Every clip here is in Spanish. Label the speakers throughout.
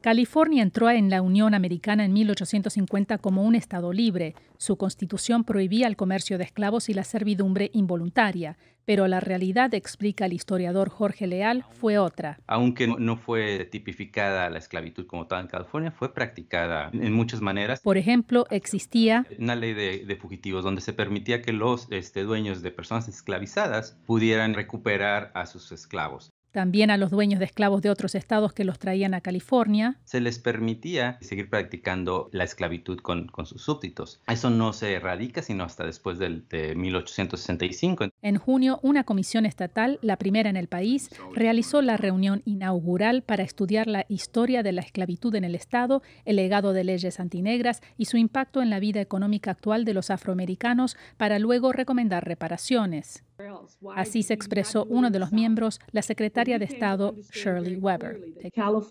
Speaker 1: California entró en la Unión Americana en 1850 como un Estado libre. Su constitución prohibía el comercio de esclavos y la servidumbre involuntaria, pero la realidad, explica el historiador Jorge Leal, fue otra.
Speaker 2: Aunque no fue tipificada la esclavitud como tal en California, fue practicada en muchas maneras. Por
Speaker 1: ejemplo, existía
Speaker 2: una ley de, fugitivos donde se permitía que los este, dueños de personas esclavizadas pudieran recuperar a sus esclavos
Speaker 1: también a los dueños de esclavos de otros estados que los traían a California.
Speaker 2: Se les permitía seguir practicando la esclavitud con, sus súbditos. Eso no se erradica sino hasta después del, de 1865.
Speaker 1: En junio, una comisión estatal, la primera en el país, realizó la reunión inaugural para estudiar la historia de la esclavitud en el estado, el legado de leyes antinegras y su impacto en la vida económica actual de los afroamericanos para luego recomendar reparaciones. Así se expresó uno de los miembros, la secretaria de Estado Shirley Weber.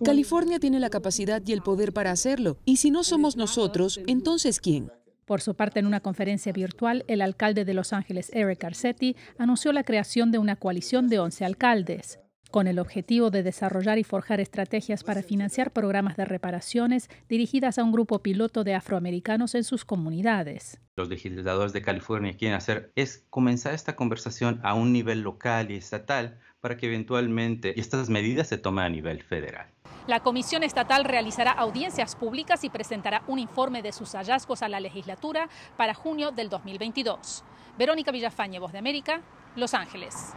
Speaker 1: California tiene la capacidad y el poder para hacerlo, y si no somos nosotros, entonces ¿quién? Por su parte, en una conferencia virtual, el alcalde de Los Ángeles, Eric Garcetti, anunció la creación de una coalición de 11 alcaldes con el objetivo de desarrollar y forjar estrategias para financiar programas de reparaciones dirigidas a un grupo piloto de afroamericanos en sus comunidades.
Speaker 2: Los legisladores de California quieren hacer es comenzar esta conversación a un nivel local y estatal para que eventualmente estas medidas se tomen a nivel federal.
Speaker 1: La Comisión Estatal realizará audiencias públicas y presentará un informe de sus hallazgos a la legislatura para junio del 2022. Verónica Villafañe, Voz de América, Los Ángeles.